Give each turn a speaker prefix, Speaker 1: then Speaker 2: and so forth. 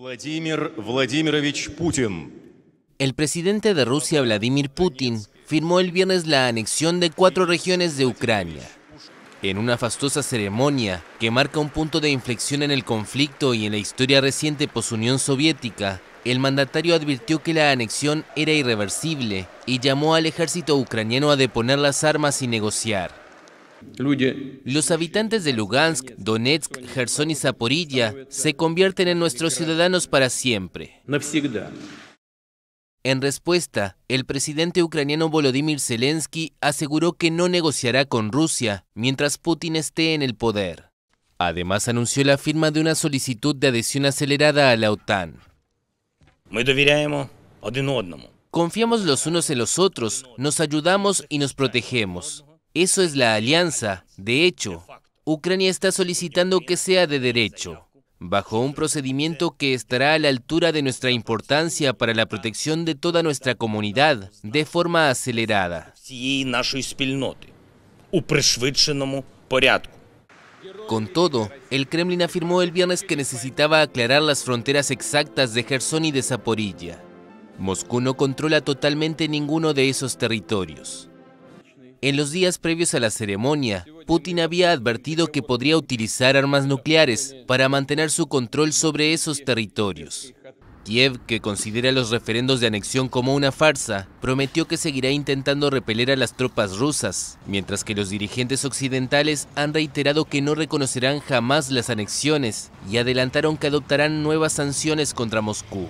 Speaker 1: Vladimir Vladimirovich Putin. El presidente de Rusia, Vladimir Putin, firmó el viernes la anexión de cuatro regiones de Ucrania. En una fastosa ceremonia que marca un punto de inflexión en el conflicto y en la historia reciente post-Unión soviética, el mandatario advirtió que la anexión era irreversible y llamó al ejército ucraniano a deponer las armas y negociar. Los habitantes de Lugansk, Donetsk, Gerson y Zaporilla se convierten en nuestros ciudadanos para siempre. En respuesta, el presidente ucraniano Volodymyr Zelensky aseguró que no negociará con Rusia mientras Putin esté en el poder. Además, anunció la firma de una solicitud de adhesión acelerada a la OTAN. Confiamos los unos en los otros, nos ayudamos y nos protegemos. Eso es la alianza. De hecho, Ucrania está solicitando que sea de derecho, bajo un procedimiento que estará a la altura de nuestra importancia para la protección de toda nuestra comunidad de forma acelerada. Con todo, el Kremlin afirmó el viernes que necesitaba aclarar las fronteras exactas de Gerson y de Zaporilla. Moscú no controla totalmente ninguno de esos territorios. En los días previos a la ceremonia, Putin había advertido que podría utilizar armas nucleares para mantener su control sobre esos territorios. Kiev, que considera los referendos de anexión como una farsa, prometió que seguirá intentando repeler a las tropas rusas, mientras que los dirigentes occidentales han reiterado que no reconocerán jamás las anexiones y adelantaron que adoptarán nuevas sanciones contra Moscú.